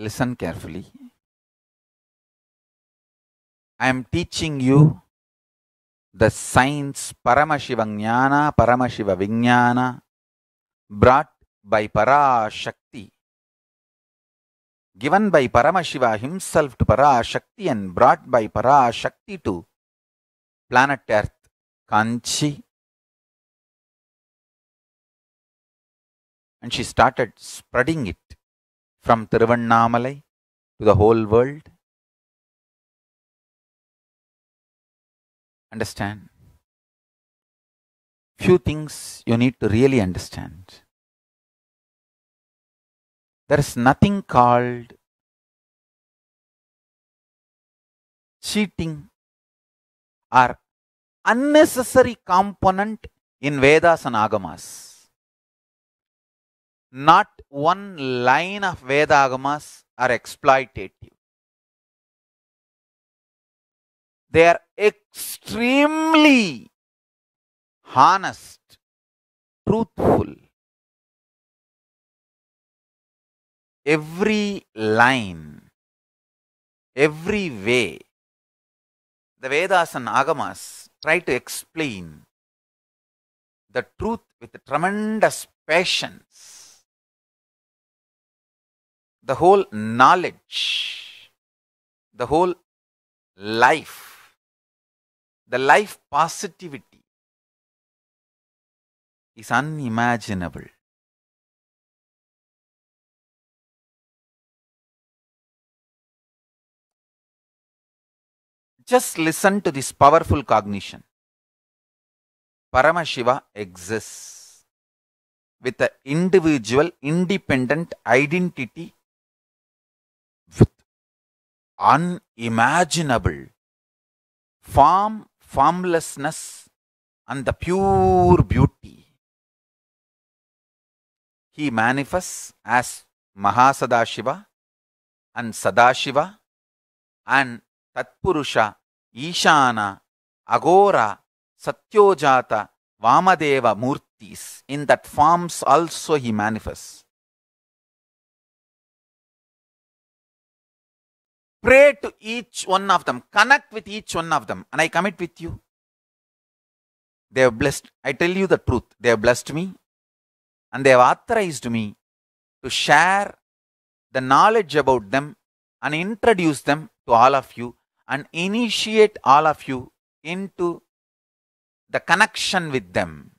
listen carefully i am teaching you the science parama shiva gnana parama shiva vignana brought by para shakti given by parama shiva himself to para shakti and brought by para shakti to planet earth kanchi and she started spreading it from Tiruvannamalai to the whole world? Understand? Few things you need to really understand. There is nothing called cheating or unnecessary component in Vedas and Agamas not one line of Vedagamas are exploitative. They are extremely honest, truthful. Every line, every way, the Vedas and Agamas try to explain the truth with tremendous patience the whole knowledge, the whole life, the life positivity is unimaginable. Just listen to this powerful cognition. Paramashiva exists with an individual independent identity unimaginable, form, formlessness, and the pure beauty. He manifests as Mahasadashiva and Sadashiva and Tatpurusha, Ishana, Agora, Satyojata, Vamadeva Murtis. In that forms also he manifests. Pray to each one of them. Connect with each one of them. And I commit with you. They have blessed. I tell you the truth. They have blessed me. And they have authorized me to share the knowledge about them and introduce them to all of you and initiate all of you into the connection with them.